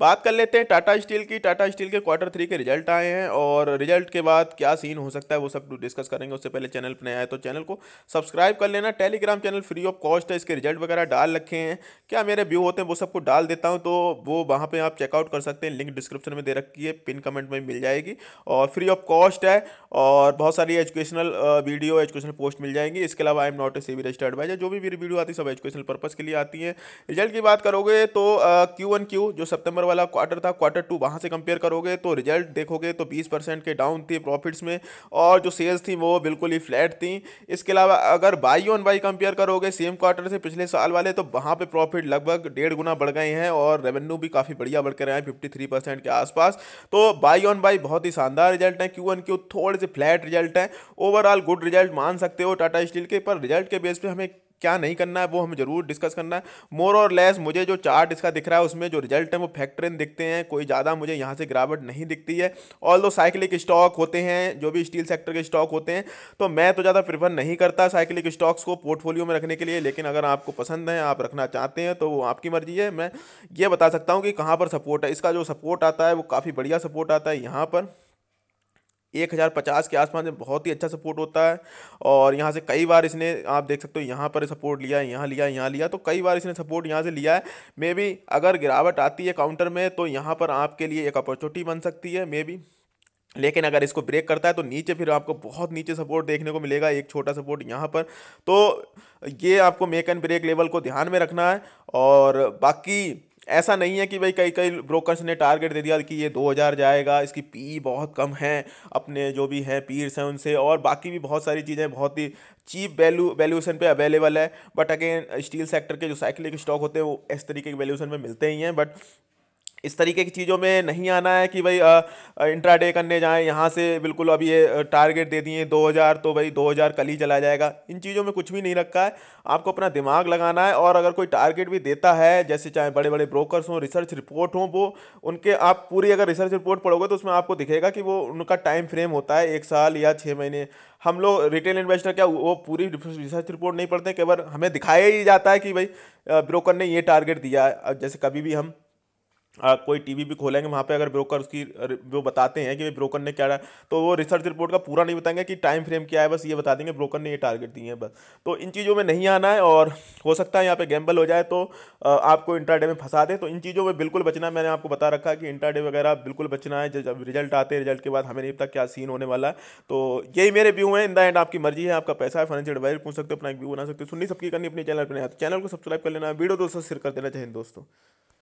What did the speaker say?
बात कर लेते हैं टाटा स्टील की टाटा स्टील के क्वार्टर थ्री के रिजल्ट आए हैं और रिजल्ट के बाद क्या सीन हो सकता है वो सब डिस्कस करेंगे उससे पहले चैनल पर नया आए तो चैनल को सब्सक्राइब कर लेना Telegram channel free of cost है इसके रिजल्ट वगैरह डाल रखे हैं क्या मेरे व्यू होते हैं वो सबको डाल देता हूँ तो वो वहाँ पर आप चेकआउट कर सकते हैं लिंक डिस्क्रिप्शन में दे रखी है पिन कमेंट में मिल जाएगी और फ्री ऑफ कॉस्ट है और बहुत सारी एजुकेशनल वीडियो एजुकेशनल पोस्ट मिल जाएंगी इसके अलावा I am not a C registered by जो भी मेरी वीडियो आती है सब एजुकेशनल पर्पज़ के लिए आती है रिजल्ट की बात करोगे तो क्यू एन क्यू जो सप्तम्बर वाला क्वार्टर था क्वार्टर टू वहाँ से कंपेयर करोगे तो रिजल्ट देखोगे तो बीस परसेंट के डाउन थे प्रॉफिट्स में और जो सेल्स थी वो बिल्कुल ही फ्लैट थी इसके अलावा अगर बाई ऑन बाई कंपेयर करोगे सेम क्वार्टर से पिछले साल वाले तो वहाँ पर प्रॉफिट लगभग डेढ़ गुना बढ़ गए हैं और रेवेन्यू भी काफ़ी बढ़िया बढ़ कर रहे हैं फिफ्टी के आसपास तो बाई ऑन बाई बहुत ही शानदार रिजल्ट है क्यू एन क्यू थोड़े से फ्लैट रिजल्ट है ओवरऑल गुड रिजल्ट मान सकते हो टाटा स्टील के पर रिजल्ट के बेस पर हमें क्या नहीं करना है वो हम जरूर डिस्कस करना है मोर और लेस मुझे जो चार्ट इसका दिख रहा है उसमें जो रिजल्ट है वो फैक्टर इन दिखते हैं कोई ज़्यादा मुझे यहाँ से गिरावट नहीं दिखती है ऑल दो साइकिलिक स्टॉक होते हैं जो भी स्टील सेक्टर के स्टॉक होते हैं तो मैं तो ज़्यादा प्रिफर नहीं करता साइकिलिक स्टॉक्स को पोर्टफोलियो में रखने के लिए लेकिन अगर आपको पसंद है आप रखना चाहते हैं तो वो आपकी मर्जी है मैं ये बता सकता हूँ कि कहाँ पर सपोर्ट है इसका जो सपोर्ट आता है वो काफ़ी बढ़िया सपोर्ट आता है यहाँ पर एक हज़ार पचास के आसपास में बहुत ही अच्छा सपोर्ट होता है और यहाँ से कई बार इसने आप देख सकते हो यहाँ पर सपोर्ट लिया है यहाँ लिया है यहाँ लिया तो कई बार इसने सपोर्ट यहाँ से लिया है मे बी अगर गिरावट आती है काउंटर में तो यहाँ पर आपके लिए एक अपॉर्चुनिटी बन सकती है मे बी लेकिन अगर इसको ब्रेक करता है तो नीचे फिर आपको बहुत नीचे सपोर्ट देखने को मिलेगा एक छोटा सपोर्ट यहाँ पर तो ये आपको मेक एंड ब्रेक लेवल को ध्यान में रखना है और बाकी ऐसा नहीं है कि भाई कई कई ब्रोकर्स ने टारगेट दे दिया कि ये 2000 जाएगा इसकी पी बहुत कम है अपने जो भी हैं पीर्स हैं उनसे और बाकी भी बहुत सारी चीज़ें बहुत ही चीप वैल्यू वैल्यूशन पे अवेलेबल है बट अगेन स्टील सेक्टर के जो के स्टॉक होते हैं वो इस तरीके के वैल्यूशन में मिलते ही हैं बट इस तरीके की चीज़ों में नहीं आना है कि भाई इंट्राडे करने जाएं यहाँ से बिल्कुल अभी ये टारगेट दे दिए 2000 तो भाई 2000 कल ही चला जाएगा इन चीज़ों में कुछ भी नहीं रखा है आपको अपना दिमाग लगाना है और अगर कोई टारगेट भी देता है जैसे चाहे बड़े बड़े ब्रोकर्स हों रिसर्च रिपोर्ट हों वो उनके आप पूरी अगर रिसर्च रिपोर्ट पढ़ोगे तो उसमें आपको दिखेगा कि वो उनका टाइम फ्रेम होता है एक साल या छः महीने हम लोग रिटेल इन्वेस्टर क्या वो पूरी रिसर्च रिपोर्ट नहीं पढ़ते केवल हमें दिखाया ही जाता है कि भाई ब्रोकर ने ये टारगेट दिया है जैसे कभी भी हम आ, कोई टीवी भी खोलेंगे वहाँ पे अगर ब्रोकर उसकी वो बताते हैं कि ब्रोकर ने क्या तो वो रिसर्च रिपोर्ट का पूरा नहीं बताएंगे कि टाइम फ्रेम क्या है बस ये बता देंगे ब्रोकर ने ये टारगेट दिए हैं बस तो इन चीज़ों में नहीं आना है और हो सकता है यहाँ पे गैम्बल हो जाए तो आ, आपको इंटरडे में फंसा दे तो इन चीज़ों में बिल्कुल बचना मैंने आपको बता रखा कि इंटरडे वगैरह बिल्कुल बचना है जब रिजल्ट आते हैं रिजल्ट के बाद हमें नहीं पता क्या सीन होने वाला है तो यही मेरे व्यू हैं इन द एंड आपकी मर्जी है आपका पैसा है फाइनेंशियल एडवाइजर पूछ सकते हो अपना एक व्यू बना सकते हो सुननी सबकी करनी अपने चैनल पर नहीं आता चैनल को सब्सक्राइब कर लेना वीडियो दोस्तों शेयर कर देना चाहिए दोस्तों